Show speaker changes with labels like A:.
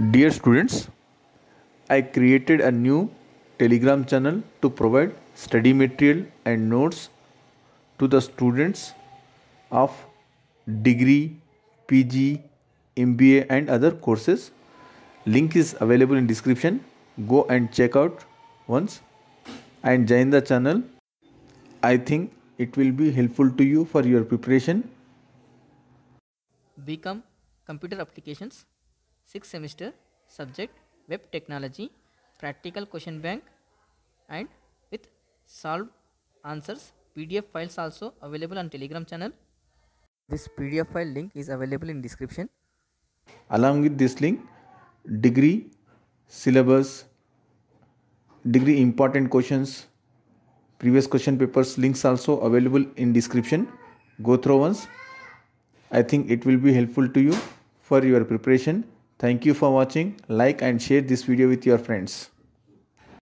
A: Dear students, I created a new telegram channel to provide study material and notes to the students of degree, PG, MBA and other courses. Link is available in description. Go and check out once and join the channel. I think it will be helpful to you for your preparation.
B: Become computer applications Sixth semester subject web technology practical question bank and with solved answers pdf files also available on telegram channel
C: this pdf file link is available in description
A: along with this link degree syllabus degree important questions previous question papers links also available in description go through once i think it will be helpful to you for your preparation Thank you for watching. Like and share this video with your friends.